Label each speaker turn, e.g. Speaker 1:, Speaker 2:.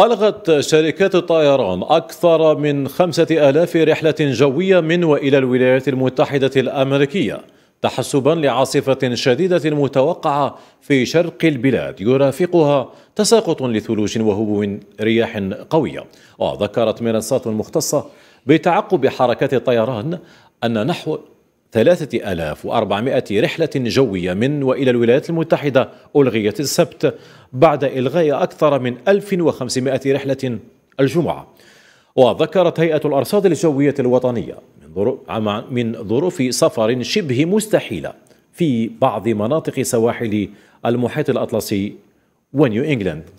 Speaker 1: ألغت شركات الطيران أكثر من خمسة آلاف رحلة جوية من وإلى الولايات المتحدة الأمريكية تحسبا لعاصفة شديدة متوقعة في شرق البلاد يرافقها تساقط لثلوج وهبوب رياح قوية وذكرت منصات مختصة بتعقب حركات الطيران أن نحو 3400 رحلة جوية من وإلى الولايات المتحدة ألغيت السبت بعد إلغاء أكثر من 1500 رحلة الجمعة وذكرت هيئة الأرصاد الجوية الوطنية من ظروف سفر شبه مستحيلة في بعض مناطق سواحل المحيط الأطلسي ونيو إنجلاند